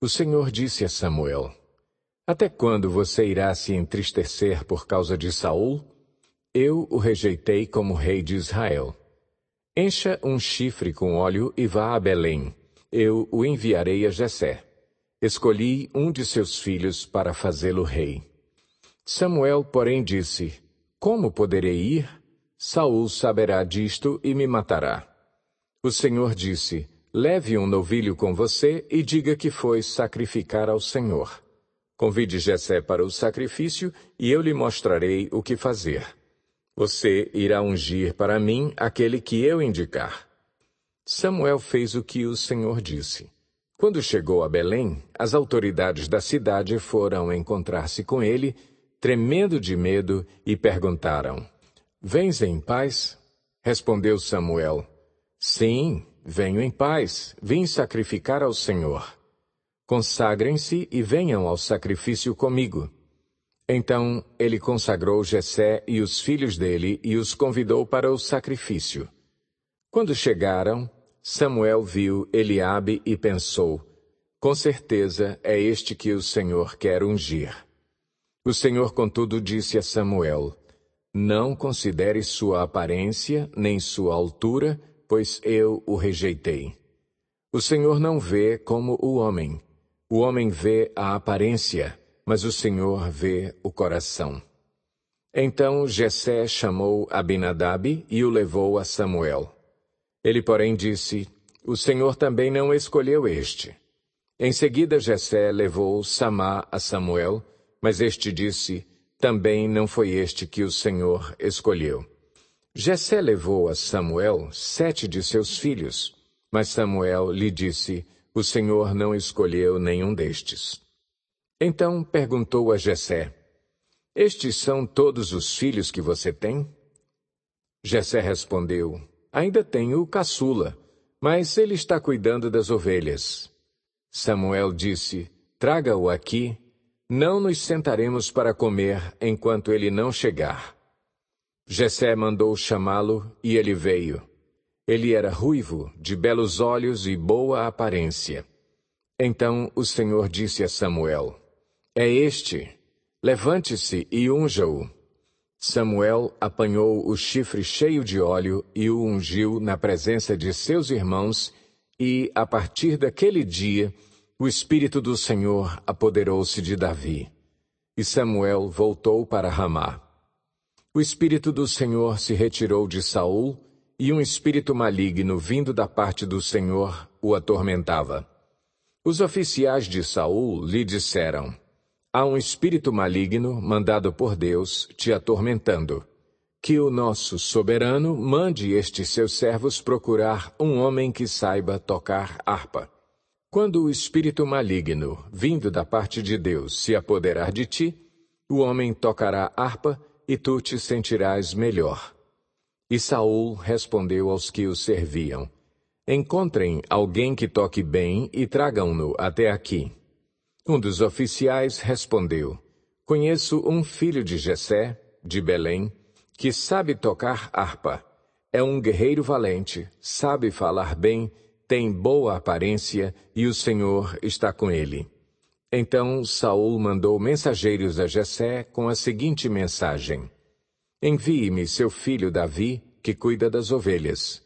O Senhor disse a Samuel: Até quando você irá se entristecer por causa de Saul? Eu o rejeitei como rei de Israel. Encha um chifre com óleo e vá a Belém. Eu o enviarei a Jessé. Escolhi um de seus filhos para fazê-lo rei. Samuel, porém, disse: Como poderei ir? Saul saberá disto e me matará. O Senhor disse: Leve um novilho com você e diga que foi sacrificar ao Senhor. Convide Jessé para o sacrifício e eu lhe mostrarei o que fazer. Você irá ungir para mim aquele que eu indicar. Samuel fez o que o Senhor disse. Quando chegou a Belém, as autoridades da cidade foram encontrar-se com ele, tremendo de medo, e perguntaram: Vens em paz? Respondeu Samuel: Sim, Venho em paz, vim sacrificar ao Senhor. Consagrem-se e venham ao sacrifício comigo. Então ele consagrou Jessé e os filhos dele e os convidou para o sacrifício. Quando chegaram, Samuel viu Eliabe e pensou: Com certeza é este que o Senhor quer ungir. O Senhor, contudo, disse a Samuel: Não considere sua aparência, nem sua altura, pois eu o rejeitei. O Senhor não vê como o homem. O homem vê a aparência, mas o Senhor vê o coração. Então Jessé chamou Abinadab e o levou a Samuel. Ele, porém, disse: O Senhor também não escolheu este. Em seguida Jessé levou Samá a Samuel, mas este disse: Também não foi este que o Senhor escolheu. Jessé levou a Samuel sete de seus filhos, mas Samuel lhe disse, o Senhor não escolheu nenhum destes. Então perguntou a Jessé, estes são todos os filhos que você tem? Jessé respondeu, ainda tenho o caçula, mas ele está cuidando das ovelhas. Samuel disse, traga-o aqui, não nos sentaremos para comer enquanto ele não chegar. Jessé mandou chamá-lo e ele veio. Ele era ruivo, de belos olhos e boa aparência. Então o Senhor disse a Samuel: É este. Levante-se e unja-o. Samuel apanhou o chifre cheio de óleo e o ungiu na presença de seus irmãos, e, a partir daquele dia, o Espírito do Senhor apoderou-se de Davi. E Samuel voltou para Ramá o Espírito do Senhor se retirou de Saul, e um espírito maligno vindo da parte do Senhor o atormentava. Os oficiais de Saul lhe disseram: Há um espírito maligno mandado por Deus te atormentando. Que o nosso soberano mande estes seus servos procurar um homem que saiba tocar harpa. Quando o espírito maligno, vindo da parte de Deus, se apoderar de ti, o homem tocará harpa e tu te sentirás melhor. E Saul respondeu aos que o serviam: Encontrem alguém que toque bem e tragam-no até aqui. Um dos oficiais respondeu: Conheço um filho de Jessé, de Belém, que sabe tocar harpa. É um guerreiro valente, sabe falar bem, tem boa aparência e o Senhor está com ele. Então Saul mandou mensageiros a Jessé com a seguinte mensagem: Envie-me seu filho Davi, que cuida das ovelhas.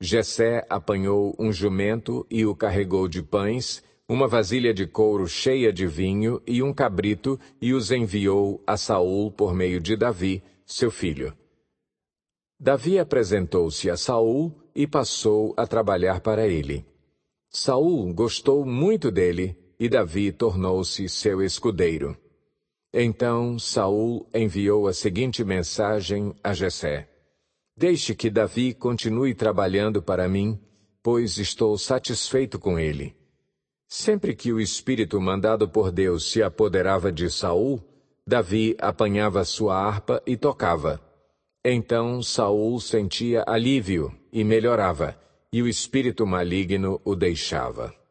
Jessé apanhou um jumento e o carregou de pães, uma vasilha de couro cheia de vinho e um cabrito, e os enviou a Saul por meio de Davi, seu filho. Davi apresentou-se a Saul e passou a trabalhar para ele. Saul gostou muito dele e Davi tornou-se seu escudeiro. Então Saul enviou a seguinte mensagem a Jessé: Deixe que Davi continue trabalhando para mim, pois estou satisfeito com ele. Sempre que o espírito mandado por Deus se apoderava de Saul, Davi apanhava sua harpa e tocava. Então Saul sentia alívio e melhorava, e o espírito maligno o deixava.